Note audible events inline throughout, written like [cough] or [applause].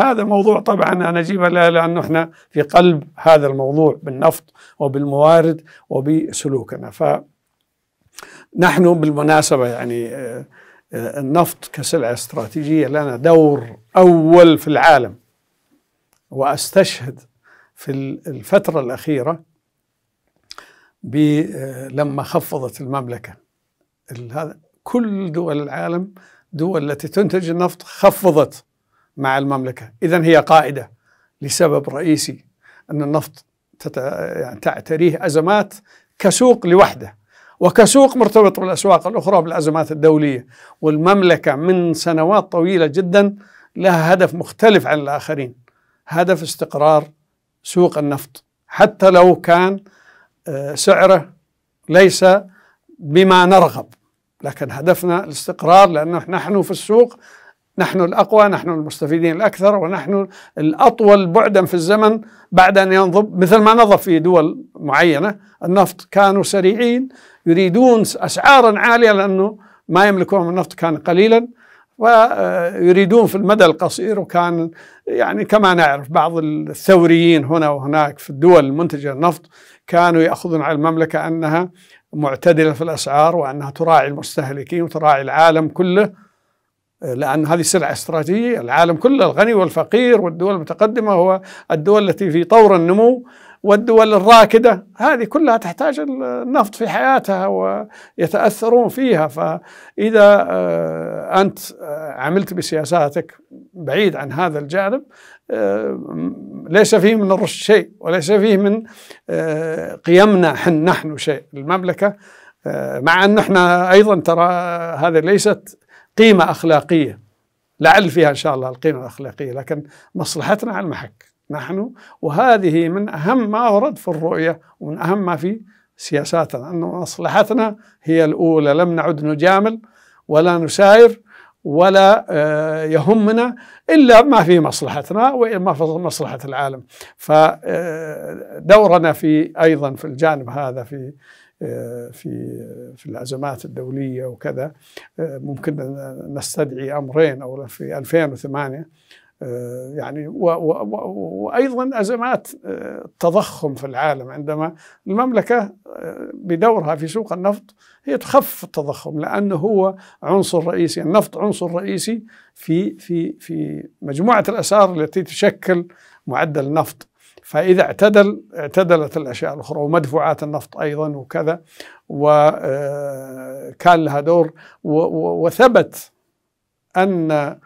هذا موضوع طبعا أنا أجيبه لا لأنه إحنا في قلب هذا الموضوع بالنفط وبالموارد وبسلوكنا ف نحن بالمناسبة يعني آه، آه، النفط كسلعة استراتيجية لنا دور أول في العالم وأستشهد في الفترة الأخيرة آه، لما خفضت المملكة هذا كل دول العالم دول التي تنتج النفط خفضت مع المملكة إذا هي قائدة لسبب رئيسي أن النفط تت... يعني تعتريه أزمات كسوق لوحده وكسوق مرتبط بالأسواق الأخرى بالأزمات الدولية والمملكة من سنوات طويلة جدا لها هدف مختلف عن الآخرين هدف استقرار سوق النفط حتى لو كان آه، سعره ليس بما نرغب لكن هدفنا الاستقرار لأنه نحن في السوق نحن الأقوى نحن المستفيدين الأكثر ونحن الأطول بعدا في الزمن بعد أن ينضب مثل ما نضب في دول معينة النفط كانوا سريعين يريدون أسعارا عالية لأنه ما يملكون من النفط كان قليلا ويريدون في المدى القصير وكان يعني كما نعرف بعض الثوريين هنا وهناك في الدول المنتجة النفط كانوا يأخذون على المملكة أنها معتدلة في الأسعار وأنها تراعي المستهلكين وتراعي العالم كله لأن هذه سلعة استراتيجية العالم كله الغني والفقير والدول المتقدمة هو الدول التي في طور النمو والدول الراكدة هذه كلها تحتاج النفط في حياتها ويتأثرون فيها فإذا آه، أنت آه، عملت بسياساتك بعيد عن هذا الجانب آه، ليس فيه من الرشد شيء وليس فيه من قيمنا نحن شيء المملكة مع أن احنا أيضا ترى هذه ليست قيمة أخلاقية لعل فيها إن شاء الله القيمة الأخلاقية لكن مصلحتنا على المحك نحن وهذه من أهم ما ورد في الرؤية ومن أهم ما في سياساتنا أن مصلحتنا هي الأولى لم نعد نجامل ولا نساير ولا آه، يهمنا إلا ما في مصلحتنا وما في مصلحة العالم فدورنا آه، في أيضا في الجانب هذا في آه، في في الازمات الدوليه وكذا آه، ممكن نستدعي امرين او في 2008 آه، يعني وايضا ازمات التضخم في العالم عندما المملكه بدورها في سوق النفط هي تخفف التضخم لانه هو عنصر رئيسي، النفط عنصر رئيسي في في في مجموعه الاسعار التي تشكل معدل النفط فإذا اعتدل اعتدلت الأشياء الأخرى ومدفوعات النفط أيضا وكذا وكان آه، لها دور وثبت أن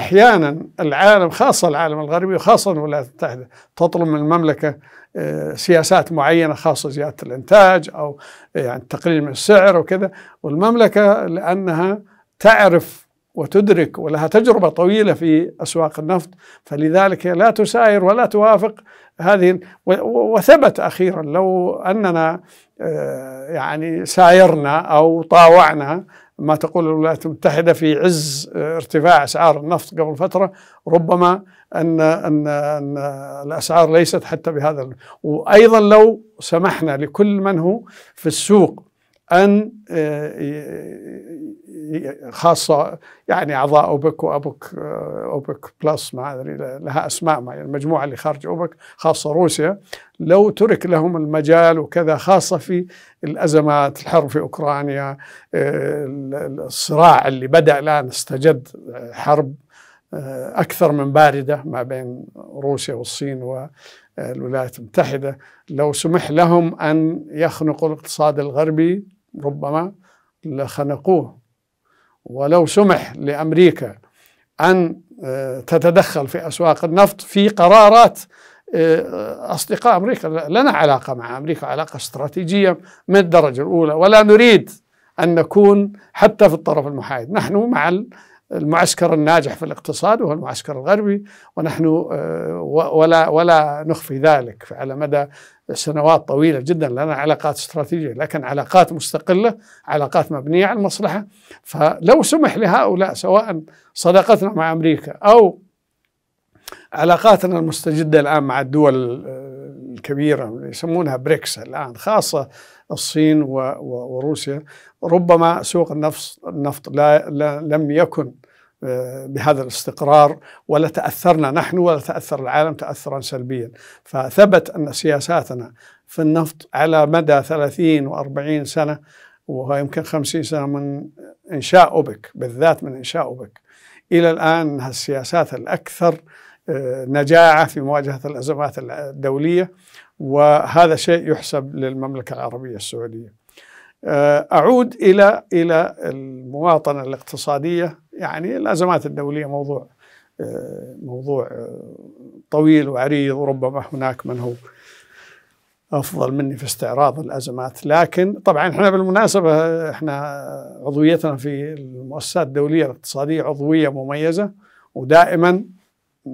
أحيانا العالم خاصة العالم الغربي وخاصة الولايات المتحدة تطلب من المملكة آه، سياسات معينة خاصة زيادة الإنتاج أو يعني تقليل من السعر وكذا والمملكة لأنها تعرف وتدرك ولها تجربة طويلة في أسواق النفط فلذلك لا تساير ولا توافق هذه وثبت أخيرا لو أننا آه، يعني سايرنا أو طاوعنا ما تقول الولايات المتحدة في عز آه، ارتفاع أسعار النفط قبل فترة ربما أن, أن, أن الأسعار ليست حتى بهذا وأيضا لو سمحنا لكل من هو في السوق أن آه، خاصه يعني اعضاء اوبك وأبوك آه، اوبك بلس ما ادري لها اسماء معينه يعني المجموعه اللي خارج اوبك خاصه روسيا لو ترك لهم المجال وكذا خاصه في الازمات الحرب في اوكرانيا آه، الصراع اللي بدا الان استجد حرب آه، اكثر من بارده ما بين روسيا والصين و الولايات المتحدة لو سمح لهم أن يخنقوا الاقتصاد الغربي ربما لخنقوه ولو سمح لامريكا ان آه، تتدخل في اسواق النفط في قرارات آه، اصدقاء امريكا لنا علاقه مع امريكا علاقه استراتيجيه من الدرجه الاولى ولا نريد ان نكون حتى في الطرف المحايد نحن مع المعسكر الناجح في الاقتصاد وهو المعسكر الغربي ونحن آه، ولا ولا نخفي ذلك على مدى سنوات طويلة جدا لنا علاقات استراتيجية لكن علاقات مستقلة علاقات مبنية على المصلحة فلو سمح لهؤلاء سواء صداقتنا مع أمريكا أو علاقاتنا المستجدة الآن مع الدول آه، الكبيرة يسمونها بريكس الآن خاصة الصين وروسيا ربما سوق النفط النفط لا, لم يكن آه، بهذا الاستقرار ولا تأثرنا نحن ولا تأثر العالم تأثرا سلبيا فثبت أن سياساتنا في النفط على مدى 30 و40 سنة وهو يمكن 50 سنة من إنشاء أوبك بالذات من إنشاء أوبك إلى الآن السياسات الأكثر آه، نجاعة في مواجهة الأزمات الدولية وهذا شيء يحسب للمملكة العربية السعودية آه، أعود إلى إلى المواطنة الاقتصادية يعني الأزمات الدولية موضوع آه، موضوع آه، طويل وعريض وربما هناك من هو افضل مني في استعراض الازمات، لكن طبعا احنا بالمناسبه احنا عضويتنا في المؤسسات الدوليه الاقتصاديه عضويه مميزه ودائما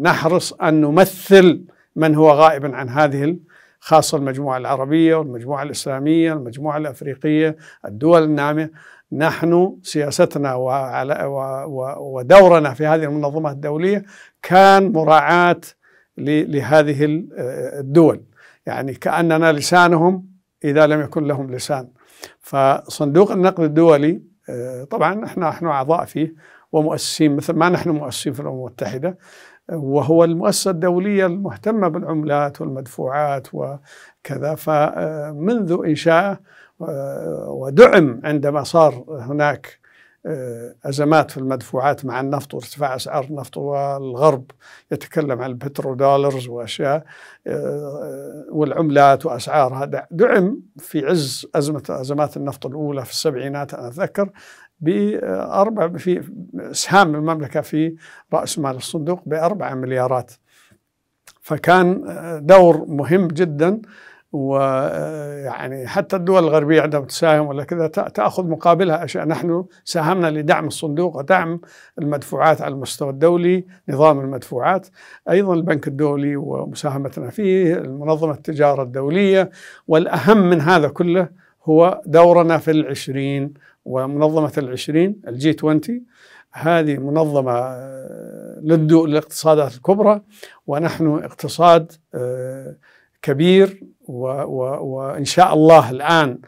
نحرص ان نمثل من هو غائب عن هذه خاصة المجموعة العربية والمجموعة الإسلامية والمجموعة الأفريقية الدول النامية نحن سياستنا ودورنا في هذه المنظمات الدولية كان مراعاة لهذه الدول يعني كأننا لسانهم إذا لم يكن لهم لسان فصندوق النقد الدولي آه، طبعا نحن اعضاء فيه ومؤسسين مثل ما نحن مؤسسين في الامم المتحده وهو المؤسسة الدولية المهتمة بالعملات والمدفوعات وكذا فمنذ انشائه آه، ودعم عندما صار هناك آه، أزمات في المدفوعات مع النفط وارتفاع أسعار النفط والغرب يتكلم عن البترو دولارز وأشياء آه، والعملات وأسعارها دعم في عز أزمة أزمات النفط الأولى في السبعينات أنا أتذكر بأربع في إسهام المملكة في رأس مال الصندوق بأربعة مليارات فكان دور مهم جدا ويعني حتى الدول الغربية عندما تساهم ولا كذا تأخذ مقابلها أشياء نحن ساهمنا لدعم الصندوق ودعم المدفوعات على المستوى الدولي نظام المدفوعات أيضا البنك الدولي ومساهمتنا فيه منظمة التجارة الدولية والأهم من هذا كله هو دورنا في العشرين ومنظمة العشرين الجي 20 هذه منظمة آه، للدول الاقتصادات الكبرى ونحن اقتصاد آه، كبير وإن شاء الله الآن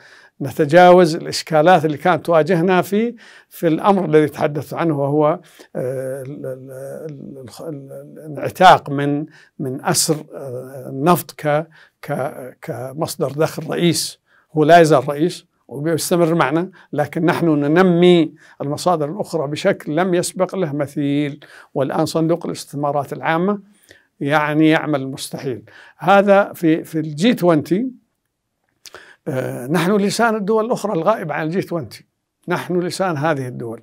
نتجاوز الإشكالات اللي كانت تواجهنا في في الأمر الذي تحدثت عنه وهو آه، الانعتاق من من أسر النفط كمصدر دخل رئيس هو لا يزال رئيس وبيستمر معنا لكن نحن ننمي المصادر الأخرى بشكل لم يسبق له مثيل والآن صندوق الاستثمارات العامة يعني يعمل المستحيل هذا في في الجي 20 آه، نحن لسان الدول الأخرى الغائب عن الجي 20 نحن لسان هذه الدول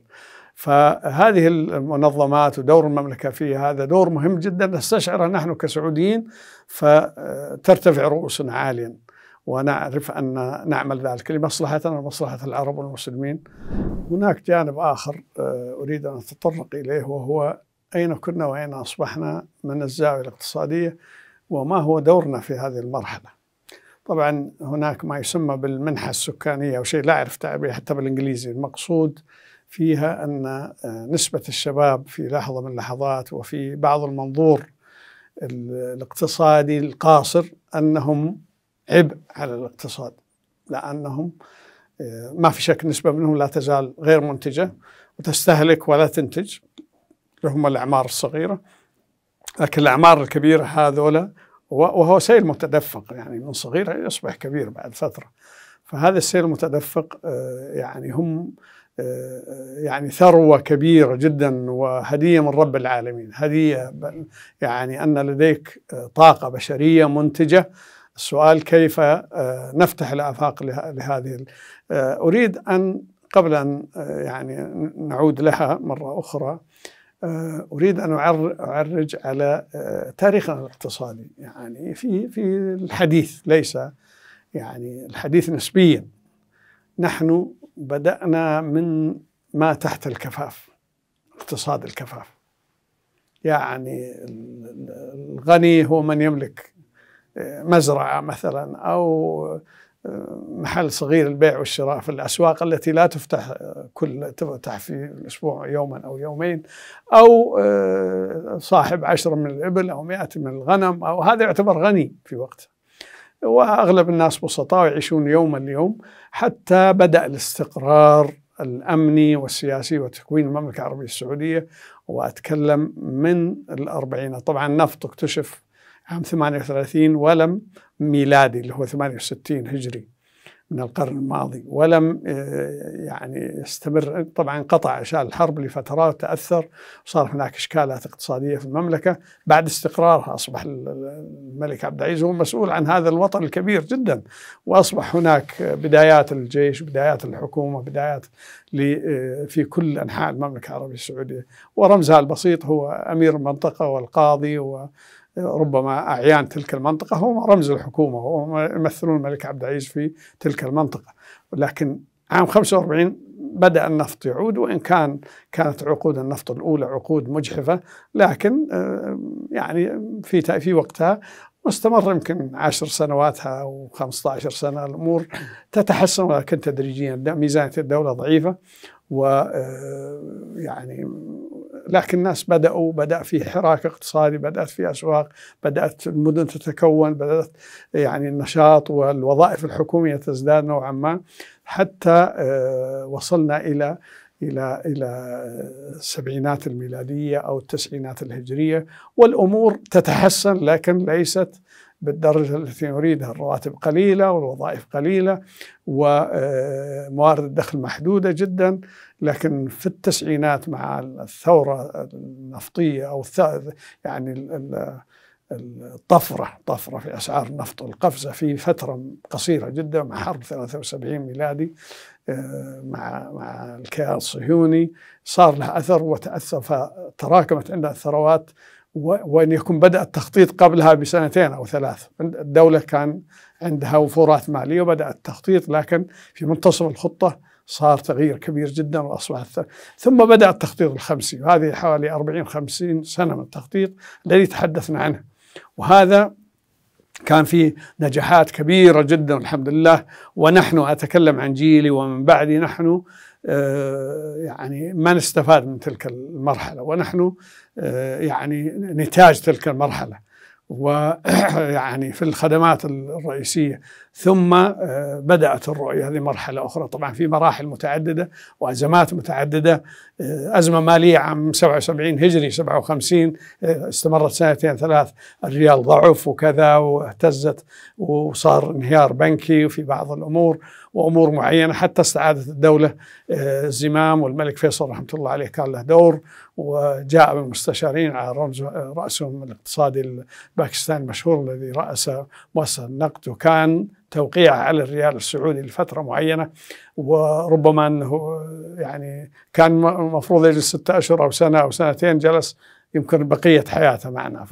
فهذه المنظمات ودور المملكة في هذا دور مهم جدا نستشعره نحن كسعوديين فترتفع رؤوسنا عاليا ونعرف أن نعمل ذلك لمصلحتنا ومصلحة العرب والمسلمين هناك جانب آخر آه، أريد أن أتطرق إليه وهو أين كنا وأين أصبحنا من الزاوية الاقتصادية وما هو دورنا في هذه المرحلة طبعا هناك ما يسمى بالمنحة السكانية أو شيء لا أعرف تعبيه حتى بالإنجليزي المقصود فيها أن آه، نسبة الشباب في لحظة من اللحظات وفي بعض المنظور الاقتصادي القاصر أنهم عبء على الاقتصاد لأنهم آه، ما في شك نسبة منهم لا تزال غير منتجة وتستهلك ولا تنتج هم الأعمار الصغيرة لكن الأعمار الكبيرة هذولا وهو سيل متدفق يعني من صغير يصبح كبير بعد فترة فهذا السيل المتدفق آه، يعني هم آه، يعني ثروة كبيرة جدا وهدية من رب العالمين هدية يعني أن لديك طاقة بشرية منتجة السؤال كيف آه، نفتح الآفاق لهذه آه، أريد أن قبل أن آه، يعني نعود لها مرة أخرى أريد أن أعرج على تاريخنا الاقتصادي يعني في في الحديث ليس يعني الحديث نسبيا نحن بدأنا من ما تحت الكفاف اقتصاد الكفاف يعني الغني هو من يملك مزرعة مثلا أو آه، محل صغير البيع والشراء في الأسواق التي لا تفتح آه، كل تفتح في الأسبوع يوما أو يومين أو آه، صاحب عشرة من الإبل أو مئة من الغنم أو هذا يعتبر غني في وقته وأغلب الناس بسطاء يعيشون يوما اليوم حتى بدأ الاستقرار الأمني والسياسي وتكوين المملكة العربية السعودية وأتكلم من الأربعين طبعا النفط اكتشف عام 38 ولم ميلادي اللي هو 68 هجري من القرن الماضي ولم آه، يعني يستمر طبعا قطع عشان الحرب لفترات تاثر وصار هناك إشكالات اقتصادية في المملكة بعد استقرارها أصبح الملك عبد العزيز هو مسؤول عن هذا الوطن الكبير جدا وأصبح هناك بدايات الجيش بدايات الحكومة بدايات آه، في كل أنحاء المملكة العربية السعودية ورمزها البسيط هو أمير المنطقة والقاضي و ربما أعيان تلك المنطقة هم رمز الحكومة وهم يمثلون الملك عبد العزيز في تلك المنطقة لكن عام 45 بدأ النفط يعود وإن كان كانت عقود النفط الأولى عقود مجحفة لكن آه، يعني في في وقتها واستمر يمكن عشر سنوات أو 15 سنة الأمور تتحسن ولكن تدريجيا ميزانية الدولة ضعيفة و آه، يعني لكن الناس بدأوا بدأ في حراك اقتصادي بدأت في أسواق بدأت المدن تتكون بدأت يعني النشاط والوظائف الحكومية تزداد نوعا ما حتى آه، وصلنا إلى إلى إلى السبعينات الميلادية أو التسعينات الهجرية والأمور تتحسن لكن ليست بالدرجة التي نريدها الرواتب قليلة والوظائف قليلة وموارد الدخل محدودة جدا لكن في التسعينات مع الثورة النفطية أو يعني الطفرة طفرة في أسعار النفط والقفزة في فترة قصيرة جدا مع حرب 73 ميلادي آه، مع مع الكيان الصهيوني صار له أثر وتأثر فتراكمت عندنا الثروات وان يكون بدا التخطيط قبلها بسنتين او ثلاث الدوله كان عندها وفورات ماليه وبدا التخطيط لكن في منتصف الخطه صار تغيير كبير جدا واصبحت ثم بدا التخطيط الخمسي وهذه حوالي 40 50 سنه من التخطيط الذي تحدثنا عنه وهذا كان في نجاحات كبيره جدا الحمد لله ونحن اتكلم عن جيلي ومن بعدي نحن آه، يعني ما نستفاد من تلك المرحلة ونحن آه، يعني نتاج تلك المرحلة ويعني [coughs] في الخدمات الرئيسية ثم آه، بدأت الرؤية هذه مرحلة أخرى طبعا في مراحل متعددة وأزمات متعددة آه، أزمة مالية عام 77 هجري 57 آه، استمرت سنتين ثلاث الريال ضعف وكذا واهتزت وصار انهيار بنكي في بعض الأمور وأمور معينة حتى استعادت الدولة الزمام والملك فيصل رحمة الله عليه كان له دور وجاء بالمستشارين على رمز رأسهم الاقتصادي الباكستاني المشهور الذي رأس مؤسسة النقد وكان توقيعه على الريال السعودي لفتره معينه وربما انه يعني كان المفروض يجلس ستة اشهر او سنه او سنتين جلس يمكن بقيه حياته معنا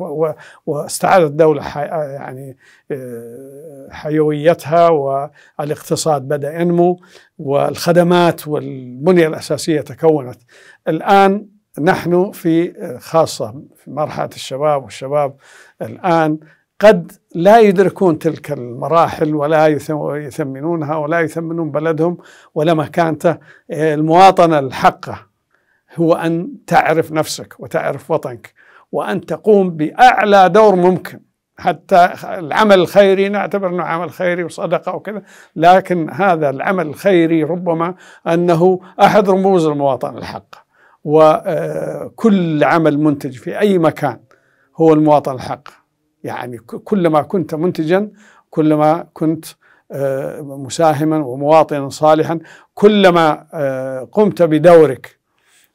واستعادت الدوله حي يعني آه، حيويتها والاقتصاد بدا ينمو والخدمات والبنيه الاساسيه تكونت الان نحن في آه، خاصه في مرحله الشباب والشباب الان قد لا يدركون تلك المراحل ولا يثمنونها ولا يثمنون بلدهم ولا مكانته المواطنة الحقة هو أن تعرف نفسك وتعرف وطنك وأن تقوم بأعلى دور ممكن حتى العمل الخيري نعتبر انه عمل خيري وصدقه وكذا لكن هذا العمل الخيري ربما انه احد رموز المواطنه الحقه وكل عمل منتج في اي مكان هو المواطنه الحقه يعني كلما كنت منتجا كلما كنت آه، مساهما ومواطنا صالحا كلما آه، قمت بدورك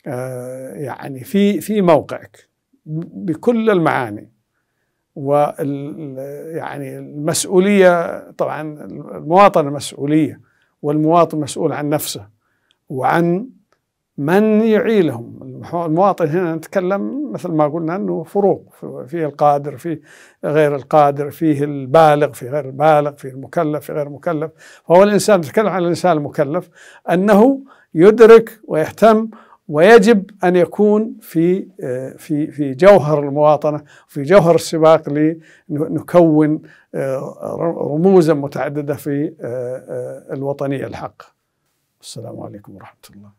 آه، يعني في في موقعك بكل المعاني يعني المسؤوليه طبعا المواطن مسؤوليه والمواطن مسؤول عن نفسه وعن من يعيلهم المواطن هنا نتكلم مثل ما قلنا انه فروق فيه القادر فيه غير القادر فيه البالغ في غير البالغ فيه المكلف في غير المكلف فهو الانسان نتكلم عن الانسان المكلف انه يدرك ويهتم ويجب ان يكون في آه، في في جوهر المواطنه في جوهر السباق لنكون آه، رموزا متعدده في آه، الوطنيه الحق السلام عليكم ورحمه الله